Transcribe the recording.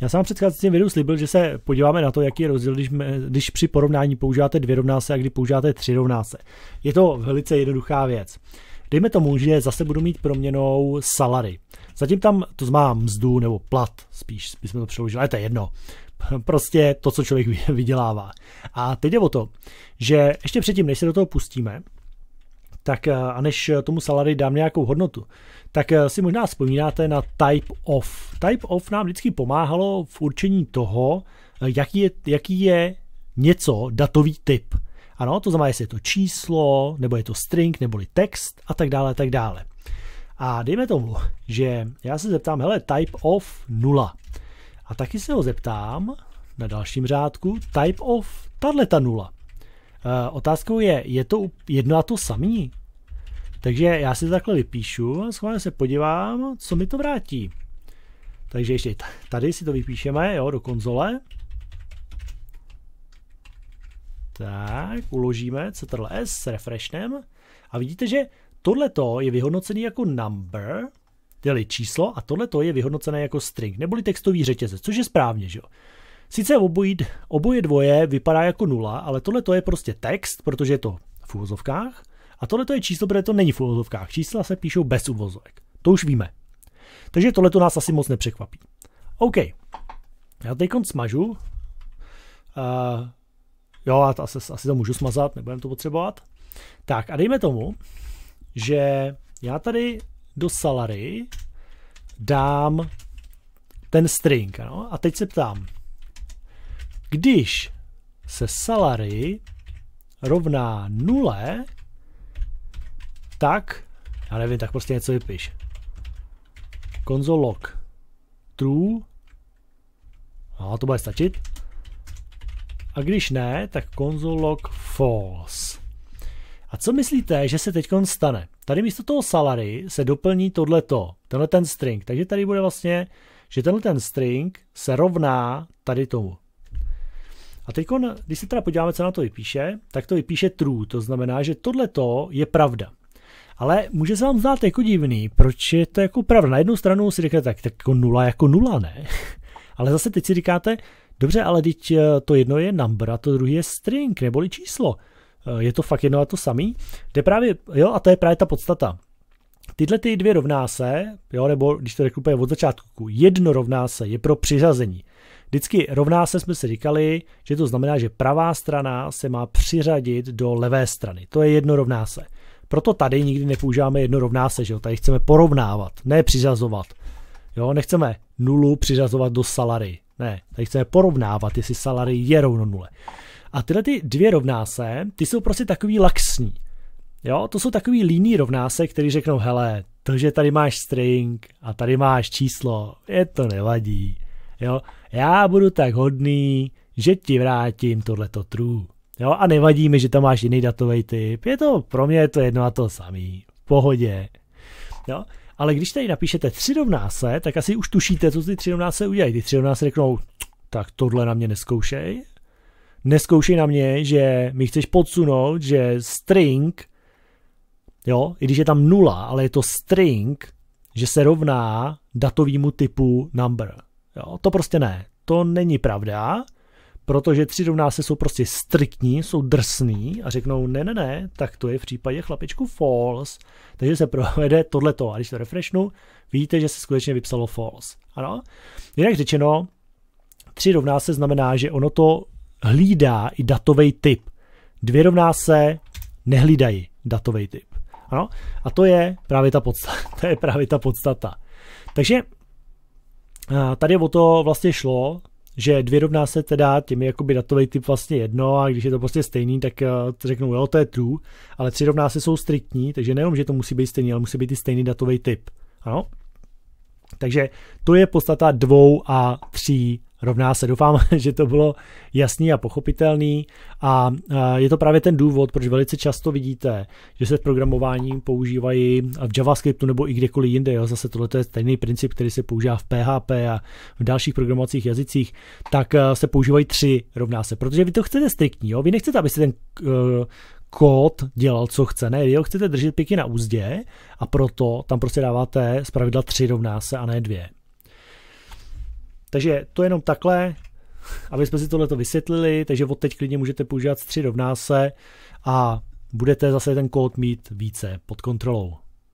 Já jsem vám tím videu slibil, že se podíváme na to, jaký je rozdíl, když, když při porovnání používáte dvě rovná se, a když používáte tři rovná se. Je to velice jednoduchá věc. Dejme tomu, že zase budu mít proměnou salary. Zatím tam to má mzdu nebo plat, spíš bychom to přeložili, ale to je jedno. Prostě to, co člověk vydělává. A teď je o to, že ještě předtím, než se do toho pustíme, tak eh, a než eh, tomu salary dám nějakou hodnotu, tak eh, si možná vzpomínáte na Type of. Type of nám vždycky pomáhalo v určení toho, jaký je, jaký je něco datový typ. Ano, to znamená, jestli je to číslo, nebo je to string, neboli text a tak dále, a tak dále. A dejme tomu, že já se zeptám, hele, type of 0. A taky se ho zeptám na dalším řádku, type of tahle ta 0. Eh, otázkou je, je to jedno a to samý? Takže já si to takhle vypíšu a schválně se podívám, co mi to vrátí. Takže ještě tady si to vypíšeme, jo, do konzole. Tak, uložíme Ctrl S s refreshnem a vidíte, že tohleto je vyhodnocený jako number, tedy číslo a tohleto je vyhodnocené jako string, neboli textový řetězec, což je správně, že jo. Sice obojí, oboje dvoje vypadá jako nula, ale tohle to je prostě text, protože je to v úvozovkách. A tohle to je číslo, protože to není v úvozovkách. Čísla se píšou bez úvozovek. To už víme. Takže tohle to nás asi moc nepřekvapí. OK. Já teď smažu. Uh, jo, já to asi, asi to můžu smazat, nebudem to potřebovat. Tak a dejme tomu, že já tady do salary dám ten string. Ano? A teď se ptám, když se salary rovná nule, tak, já nevím, tak prostě něco vypiš. Konzolog true, no to bude stačit. A když ne, tak konzolog false. A co myslíte, že se teď stane? Tady místo toho salary se doplní tohleto, tenhle ten string. Takže tady bude vlastně, že tenhle ten string se rovná tady tomu. A teď, když si teda podíváme, co na to vypíše, tak to vypíše true, to znamená, že tohle je pravda. Ale může se vám zdát jako divný, proč je to jako pravda. Na jednu stranu si říkáte, tak, tak jako nula jako nula, ne? ale zase teď si říkáte, dobře, ale teď eh, to jedno je number a to druhé je string, neboli číslo. Eh, je to fakt jedno a to samý? Jde právě, jo, a to je právě ta podstata. Tyhle ty dvě rovná se, jo, nebo když to řeknu od začátku, jedno rovná se je pro přiřazení. Vždycky rovná se jsme si říkali, že to znamená, že pravá strana se má přiřadit do levé strany. To je jedno rovná se. Proto tady nikdy nepoužíváme jedno rovná se, že jo? Tady chceme porovnávat, ne přiřazovat. Jo, nechceme nulu přiřazovat do salary. Ne, tady chceme porovnávat, jestli salary je rovno nule. A tyhle ty dvě rovná se, ty jsou prostě takový laxní. Jo, to jsou takový líní rovná se, který řeknou, hele, to, že tady máš string a tady máš číslo, je to nevadí. Jo, já budu tak hodný, že ti vrátím tohleto true. Jo, a nevadí mi, že tam máš jiný datový typ. Je to, pro mě je to jedno a to samý. V pohodě. Jo, ale když tady napíšete 3 rovná se, tak asi už tušíte, co ty 3 rovná se udělají. Ty 3 rovná se řeknou, tak tohle na mě neskoušej. Neskoušej na mě, že mi chceš podsunout, že string, jo, i když je tam nula, ale je to string, že se rovná datovému typu number. Jo, to prostě ne. To není pravda, protože tři se jsou prostě striktní, jsou drsní a řeknou ne, ne, ne, tak to je v případě chlapečku false. Takže se provede tohleto a když to refreshnu, vidíte, že se skutečně vypsalo false. Ano? Jinak řečeno, tři rovná se znamená, že ono to hlídá i datový typ. Dvě rovná se nehlídají datový typ. Ano? A to je právě ta podstata. To je právě ta podstata. Takže tady o to vlastně šlo, že dvě rovná se teda tím jakoby datový typ vlastně jedno a když je to prostě stejný, tak eh, řeknou, jo, to je true, ale tři rovná se jsou striktní, takže nejenom, že to musí být stejný, ale musí být i stejný datový typ. Ano? Takže to je podstata dvou a tří rovná se. Doufám, že to bylo jasný a pochopitelný a je to právě ten důvod, proč velice často vidíte, že se v programování používají v JavaScriptu nebo i kdekoliv jinde. Jo. Zase tohle je stejný princip, který se používá v PHP a v dalších programovacích jazycích, tak eh, se používají tři rovná se, protože vy to chcete striktní. Jo. Vy nechcete, aby se ten eh, kód dělal, co chce. Ne, vy ho chcete držet pěkně na úzdě a proto tam prostě dáváte zpravidla tři rovná se a ne dvě. Takže to jenom takhle, aby jsme si tohleto vysvětlili, takže od teď klidně můžete používat 3 rovná se a budete zase ten kód mít více pod kontrolou.